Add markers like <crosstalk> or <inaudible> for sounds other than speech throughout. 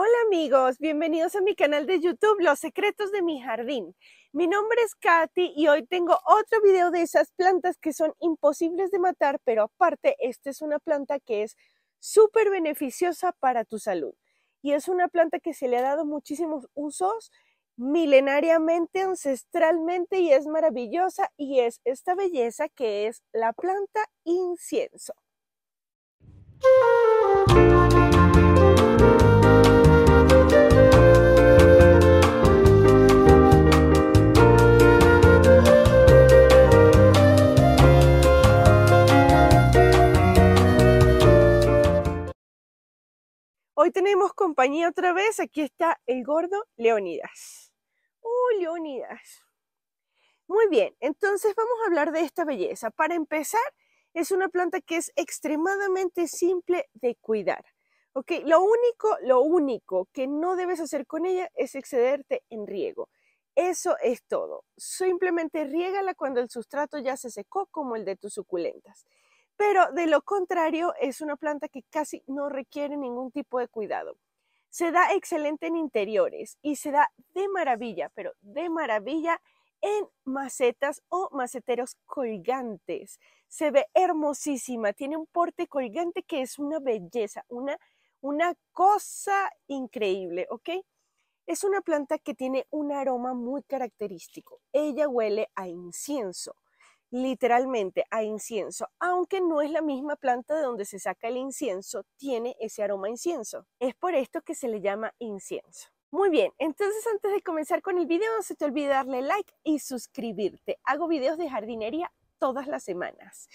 Hola amigos, bienvenidos a mi canal de YouTube Los Secretos de mi Jardín. Mi nombre es Katy y hoy tengo otro video de esas plantas que son imposibles de matar, pero aparte esta es una planta que es súper beneficiosa para tu salud. Y es una planta que se le ha dado muchísimos usos milenariamente, ancestralmente y es maravillosa y es esta belleza que es la planta incienso. tenemos compañía otra vez. Aquí está el gordo Leonidas. ¡Oh, Leonidas! Muy bien, entonces vamos a hablar de esta belleza. Para empezar, es una planta que es extremadamente simple de cuidar. ¿ok? Lo único, lo único que no debes hacer con ella es excederte en riego. Eso es todo. Simplemente riégala cuando el sustrato ya se secó, como el de tus suculentas pero de lo contrario es una planta que casi no requiere ningún tipo de cuidado. Se da excelente en interiores y se da de maravilla, pero de maravilla en macetas o maceteros colgantes. Se ve hermosísima, tiene un porte colgante que es una belleza, una, cosa increíble, ¿ok? Es una planta que tiene un aroma muy característico. Ella huele a incienso literalmente a incienso, aunque no es la misma planta de donde se saca el incienso, tiene ese aroma incienso. Es por esto que se le llama incienso. Muy bien, entonces antes de comenzar con el video, no se te olvide darle like y suscribirte. Hago videos de jardinería todas las semanas.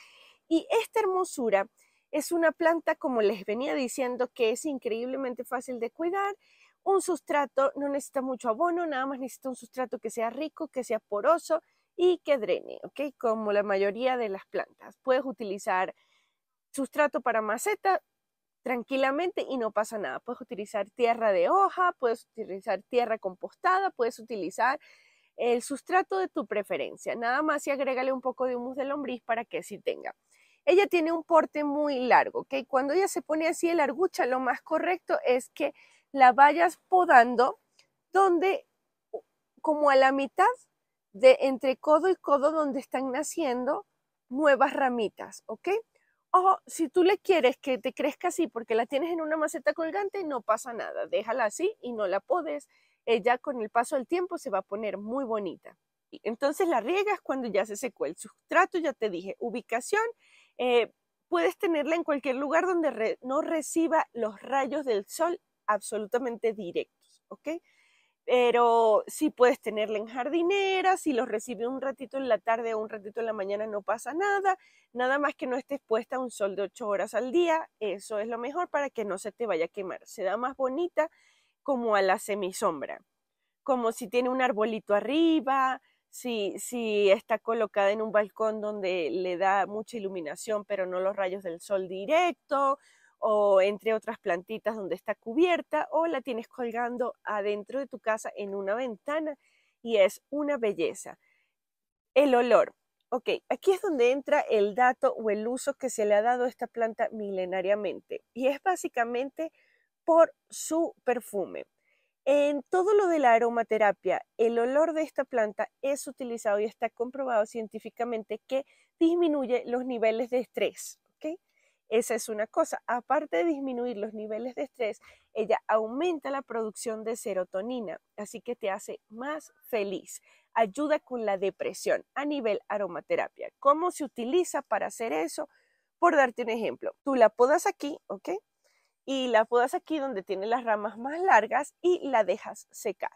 Y esta hermosura es una planta, como les venía diciendo, que es increíblemente fácil de cuidar. Un sustrato no necesita mucho abono, nada más necesita un sustrato que sea rico, que sea poroso, y que drene, ¿ok? Como la mayoría de las plantas. Puedes utilizar sustrato para maceta tranquilamente y no pasa nada. Puedes utilizar tierra de hoja, puedes utilizar tierra compostada, puedes utilizar el sustrato de tu preferencia. Nada más y agrégale un poco de humus de lombriz para que sí tenga. Ella tiene un porte muy largo, ¿ok? Cuando ella se pone así el largucha, lo más correcto es que la vayas podando donde como a la mitad de entre codo y codo donde están naciendo nuevas ramitas, ¿ok? Ojo, si tú le quieres que te crezca así porque la tienes en una maceta colgante, no pasa nada, déjala así y no la podes, ella eh, con el paso del tiempo se va a poner muy bonita. Entonces la riegas cuando ya se secó el sustrato, ya te dije, ubicación, eh, puedes tenerla en cualquier lugar donde no reciba los rayos del sol absolutamente directos, ¿ok? pero sí puedes tenerla en jardinera, si los recibe un ratito en la tarde o un ratito en la mañana no pasa nada, nada más que no esté expuesta a un sol de 8 horas al día, eso es lo mejor para que no se te vaya a quemar, se da más bonita como a la semisombra, como si tiene un arbolito arriba, si, si está colocada en un balcón donde le da mucha iluminación pero no los rayos del sol directo, o entre otras plantitas donde está cubierta o la tienes colgando adentro de tu casa en una ventana y es una belleza. El olor. Ok, aquí es donde entra el dato o el uso que se le ha dado a esta planta milenariamente y es básicamente por su perfume. En todo lo de la aromaterapia, el olor de esta planta es utilizado y está comprobado científicamente que disminuye los niveles de estrés. ¿ok? Esa es una cosa. Aparte de disminuir los niveles de estrés, ella aumenta la producción de serotonina, así que te hace más feliz. Ayuda con la depresión a nivel aromaterapia. ¿Cómo se utiliza para hacer eso? Por darte un ejemplo, tú la podas aquí, ¿ok? Y la podas aquí donde tiene las ramas más largas y la dejas secar.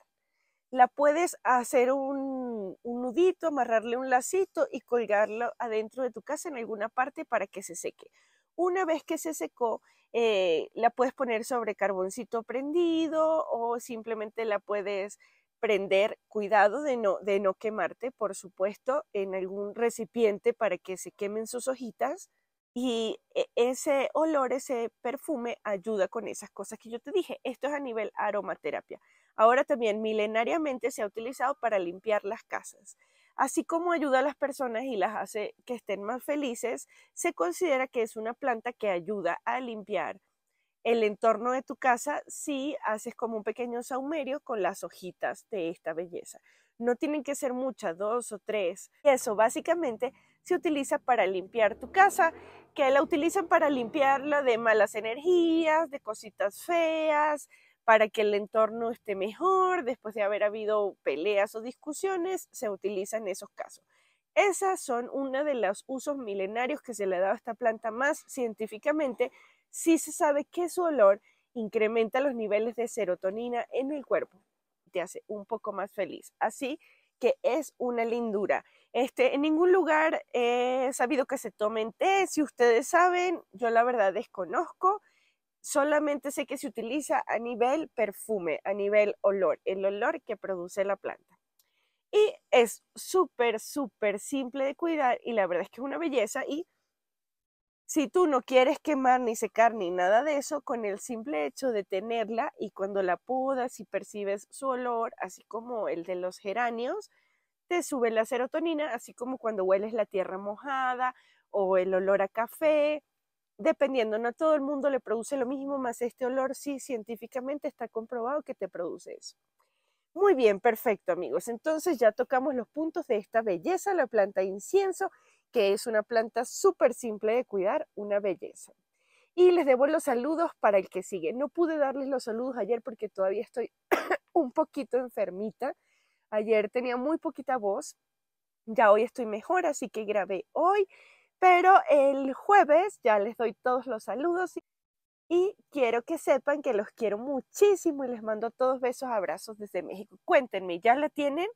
La puedes hacer un, nudito, amarrarle un lacito y colgarlo adentro de tu casa en alguna parte para que se seque una vez que se secó, eh, la puedes poner sobre carboncito prendido o simplemente la puedes prender, cuidado de no quemarte, por supuesto, en algún recipiente para que se quemen sus hojitas. Y e, ese olor, ese perfume ayuda con esas cosas que yo te dije. Esto es a nivel aromaterapia. Ahora también milenariamente se ha utilizado para limpiar las casas. Así como ayuda a las personas y las hace que estén más felices, se considera que es una planta que ayuda a limpiar el entorno de tu casa si haces como un pequeño saumerio con las hojitas de esta belleza. No tienen que ser muchas, dos o tres. Eso básicamente se utiliza para limpiar tu casa, que la utilizan para limpiarla de malas energías, de cositas feas, para que el entorno esté mejor, después de haber habido peleas o discusiones, se utiliza en esos casos. Esas son una de los usos milenarios que se le ha dado a esta planta más científicamente. Sí se sabe que su olor incrementa los niveles de serotonina en el cuerpo, te hace un poco más feliz. Así que es una lindura. Este, en ningún lugar he sabido que se tomen té. Si ustedes saben, yo la verdad desconozco solamente sé que se utiliza a nivel perfume, a nivel olor, el olor que produce la planta. Y es súper, súper simple de cuidar y la verdad es que es una belleza y si tú no quieres quemar ni secar ni nada de eso, con el simple hecho de tenerla y cuando la podas y percibes su olor, así como el de los geranios, te sube la serotonina, así como cuando hueles la tierra mojada o el olor a café dependiendo, no todo el mundo le produce lo mismo, más este olor sí científicamente está comprobado que te produce eso. Muy bien, perfecto amigos. Entonces ya tocamos los puntos de esta belleza, la planta incienso, que es una planta súper simple de cuidar, una belleza. Y les debo los saludos para el que sigue. No pude darles los saludos ayer porque todavía estoy <coughs> un poquito enfermita. Ayer tenía muy poquita voz. Ya hoy estoy mejor, así que grabé hoy pero el jueves ya les doy todos los saludos y, quiero que sepan que los quiero muchísimo y les mando todos besos, abrazos desde México. Cuéntenme, ¿ya la tienen?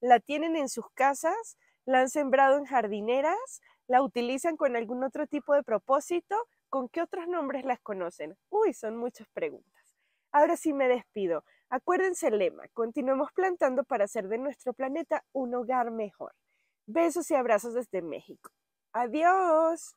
¿La tienen en sus casas? ¿La han sembrado en jardineras? ¿La utilizan con algún otro tipo de propósito? ¿Con qué otros nombres las conocen? Uy, son muchas preguntas. Ahora sí me despido. Acuérdense el lema, continuemos plantando para hacer de nuestro planeta un hogar mejor. Besos y abrazos desde México. Adiós.